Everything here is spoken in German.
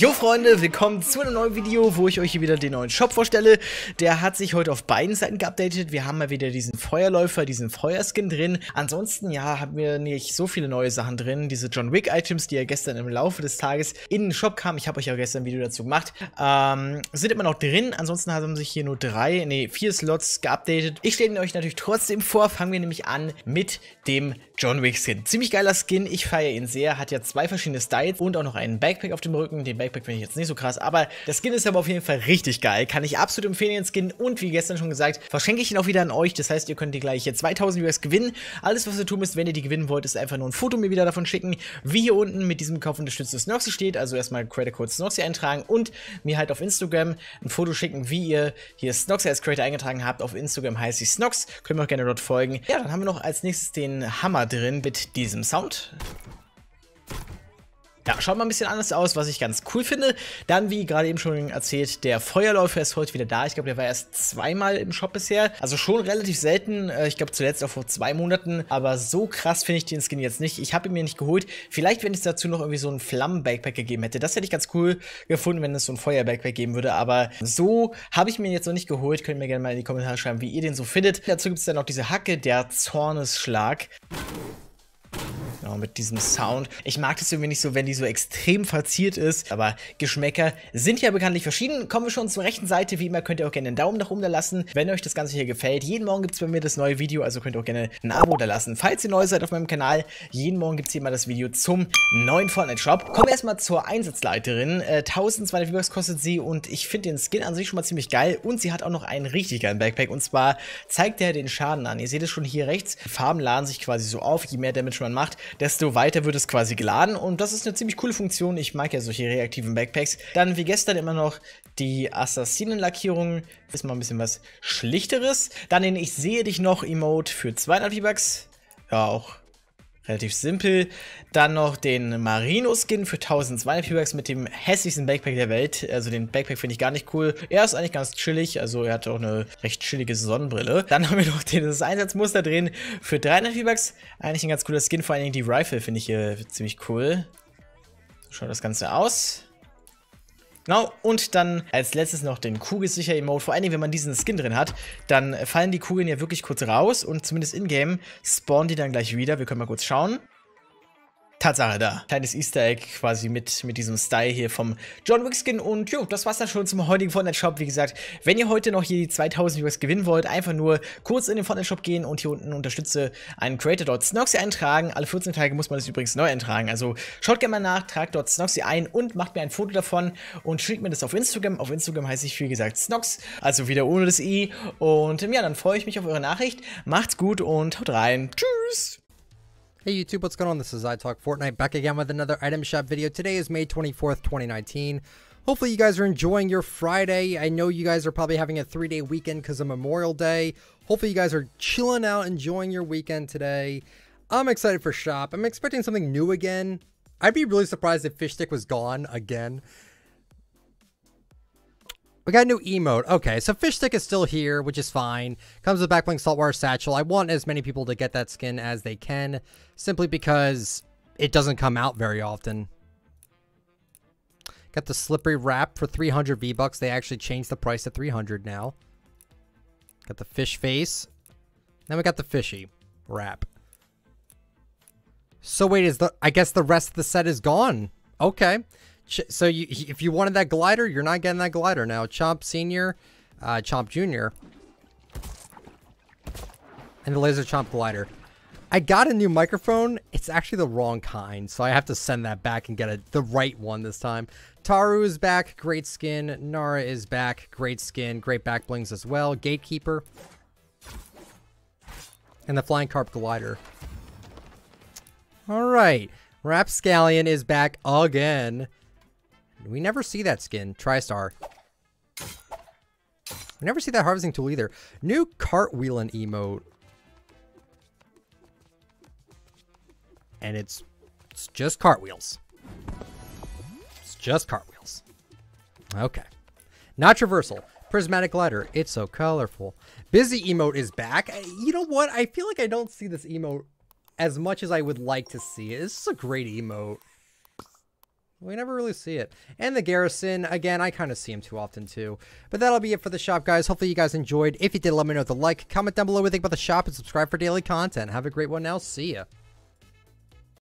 Jo Freunde, willkommen zu einem neuen Video, wo ich euch hier wieder den neuen Shop vorstelle. Der hat sich heute auf beiden Seiten geupdatet. Wir haben mal wieder diesen Feuerläufer, diesen Feuerskin drin. Ansonsten, ja, haben wir nicht so viele neue Sachen drin. Diese John Wick Items, die ja gestern im Laufe des Tages in den Shop kamen. Ich habe euch ja gestern ein Video dazu gemacht. Ähm, sind immer noch drin. Ansonsten haben sich hier nur drei, nee, vier Slots geupdatet. Ich stelle ihn euch natürlich trotzdem vor. Fangen wir nämlich an mit dem John Wick Skin. Ziemlich geiler Skin, ich feiere ihn sehr. Hat ja zwei verschiedene Styles und auch noch einen Backpack auf dem Rücken. Den Backpack finde ich jetzt nicht so krass, aber der Skin ist aber auf jeden Fall richtig geil. Kann ich absolut empfehlen, den Skin. Und wie gestern schon gesagt, verschenke ich ihn auch wieder an euch. Das heißt, ihr könnt die hier 2000 US gewinnen. Alles, was ihr tun müsst, wenn ihr die gewinnen wollt, ist einfach nur ein Foto mir wieder davon schicken, wie hier unten mit diesem Kauf unterstütztes Snoxy steht. Also erstmal Creator Code Snoxy eintragen und mir halt auf Instagram ein Foto schicken, wie ihr hier Snoxy als Creator eingetragen habt. Auf Instagram heißt sie Snox. Könnt ihr auch gerne dort folgen. Ja, dann haben wir noch als nächstes den Hammer drin mit diesem Sound. Ja, schaut mal ein bisschen anders aus, was ich ganz cool finde. Dann, wie gerade eben schon erzählt, der Feuerläufer ist heute wieder da. Ich glaube, der war erst zweimal im Shop bisher. Also schon relativ selten. Äh, ich glaube, zuletzt auch vor zwei Monaten. Aber so krass finde ich den Skin jetzt nicht. Ich habe ihn mir nicht geholt. Vielleicht, wenn es dazu noch irgendwie so ein Flammen-Backpack gegeben hätte. Das hätte ich ganz cool gefunden, wenn es so ein Feuer-Backpack geben würde. Aber so habe ich mir ihn jetzt noch nicht geholt. Könnt ihr mir gerne mal in die Kommentare schreiben, wie ihr den so findet. Dazu gibt es dann noch diese Hacke, der Zornesschlag. Genau, mit diesem Sound. Ich mag das irgendwie nicht so, wenn die so extrem verziert ist, aber Geschmäcker sind ja bekanntlich verschieden. Kommen wir schon zur rechten Seite. Wie immer könnt ihr auch gerne einen Daumen nach oben da lassen, wenn euch das Ganze hier gefällt. Jeden Morgen gibt es bei mir das neue Video, also könnt ihr auch gerne ein Abo da lassen. Falls ihr neu seid auf meinem Kanal, jeden Morgen gibt es hier mal das Video zum neuen Fortnite-Shop. Kommen wir erstmal zur Einsatzleiterin. Äh, 1200 V-Bucks kostet sie und ich finde den Skin an sich schon mal ziemlich geil und sie hat auch noch einen richtig geilen Backpack und zwar zeigt er den Schaden an. Ihr seht es schon hier rechts. Die Farben laden sich quasi so auf, je mehr Damage man macht, desto weiter wird es quasi geladen. Und das ist eine ziemlich coole Funktion. Ich mag ja solche reaktiven Backpacks. Dann wie gestern immer noch die Assassinenlackierung. Ist mal ein bisschen was Schlichteres. Dann den Ich sehe dich noch Emote für 200 V-Bucks. Ja, auch Relativ simpel. Dann noch den Marino-Skin für 1200 p mit dem hässlichsten Backpack der Welt. Also den Backpack finde ich gar nicht cool. Er ist eigentlich ganz chillig, also er hat auch eine recht chillige Sonnenbrille. Dann haben wir noch den, das Einsatzmuster drin für 300 p Eigentlich ein ganz cooler Skin, vor allen Dingen die Rifle finde ich hier ziemlich cool. So schaut das Ganze aus. Genau, und dann als letztes noch den Kugelsicher-Emote. Vor allen Dingen, wenn man diesen Skin drin hat, dann fallen die Kugeln ja wirklich kurz raus und zumindest in-game spawnen die dann gleich wieder. Wir können mal kurz schauen. Tatsache da. Kleines Easter Egg quasi mit, mit diesem Style hier vom John Wick Skin. Und jo, das war's dann schon zum heutigen Fortnite Shop. Wie gesagt, wenn ihr heute noch hier die 2000 US gewinnen wollt, einfach nur kurz in den Fortnite Shop gehen und hier unten unterstütze einen Creator dort Snoxy eintragen. Alle 14 Tage muss man das übrigens neu eintragen. Also schaut gerne mal nach, tragt dort Snoxy ein und macht mir ein Foto davon und schickt mir das auf Instagram. Auf Instagram heiße ich wie gesagt Snox, also wieder ohne das i. Und ja, dann freue ich mich auf eure Nachricht. Macht's gut und haut rein. Tschüss! Hey YouTube, what's going on? This is I Talk Fortnite back again with another item shop video. Today is May 24th, 2019. Hopefully you guys are enjoying your Friday. I know you guys are probably having a three-day weekend because of Memorial Day. Hopefully you guys are chilling out, enjoying your weekend today. I'm excited for shop. I'm expecting something new again. I'd be really surprised if Fish Stick was gone again. We got a new emote. Okay, so fish stick is still here, which is fine. Comes with backlink saltwater satchel. I want as many people to get that skin as they can, simply because it doesn't come out very often. Got the slippery wrap for 300 V-Bucks. They actually changed the price to 300 now. Got the fish face. Then we got the fishy wrap. So wait, is the I guess the rest of the set is gone. Okay so you, if you wanted that glider, you're not getting that glider now. Chomp Senior, uh, Chomp Junior, and the Laser Chomp glider. I got a new microphone. It's actually the wrong kind, so I have to send that back and get a, the right one this time. Taru is back, great skin. Nara is back, great skin. Great back blings as well. Gatekeeper. And the Flying Carp Glider. Alright, Rapscallion is back again. We never see that skin. TriStar. We never see that harvesting tool either. New cartwheeling emote. And it's, it's just cartwheels. It's just cartwheels. Okay. Not traversal. Prismatic glider. It's so colorful. Busy emote is back. Uh, you know what? I feel like I don't see this emote as much as I would like to see it. This is a great emote. We never really see it. And the Garrison, again, I kind of see him too often too. But that'll be it for the shop, guys. Hopefully you guys enjoyed. If you did, let me know with a like. Comment down below what you think about the shop and subscribe for daily content. Have a great one now. See ya.